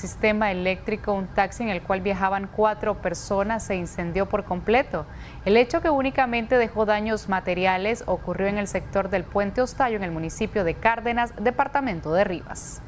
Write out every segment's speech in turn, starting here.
sistema eléctrico un taxi en el cual viajaban cuatro personas se incendió por completo. El hecho que únicamente dejó daños materiales ocurrió en el sector del puente Ostallo en el municipio de Cárdenas, departamento de Rivas.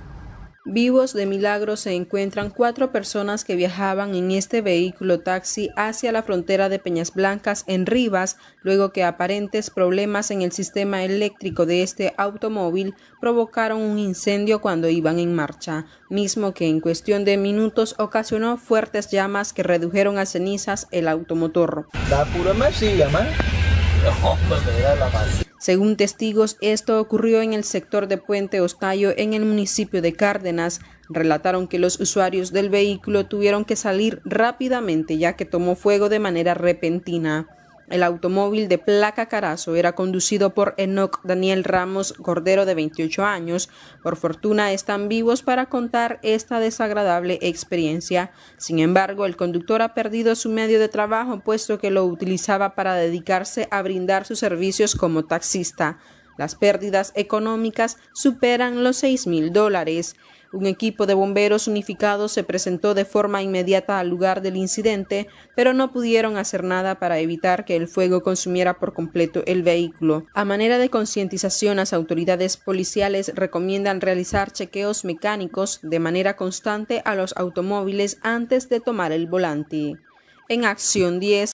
Vivos de milagro se encuentran cuatro personas que viajaban en este vehículo taxi hacia la frontera de Peñas Blancas en Rivas, luego que aparentes problemas en el sistema eléctrico de este automóvil provocaron un incendio cuando iban en marcha, mismo que en cuestión de minutos ocasionó fuertes llamas que redujeron a cenizas el automotor. Pues, la según testigos, esto ocurrió en el sector de Puente Ostallo, en el municipio de Cárdenas. Relataron que los usuarios del vehículo tuvieron que salir rápidamente ya que tomó fuego de manera repentina. El automóvil de placa Carazo era conducido por Enoch Daniel Ramos Cordero de 28 años. Por fortuna están vivos para contar esta desagradable experiencia. Sin embargo, el conductor ha perdido su medio de trabajo puesto que lo utilizaba para dedicarse a brindar sus servicios como taxista. Las pérdidas económicas superan los 6 mil dólares. Un equipo de bomberos unificados se presentó de forma inmediata al lugar del incidente, pero no pudieron hacer nada para evitar que el fuego consumiera por completo el vehículo. A manera de concientización, las autoridades policiales recomiendan realizar chequeos mecánicos de manera constante a los automóviles antes de tomar el volante. En acción 10,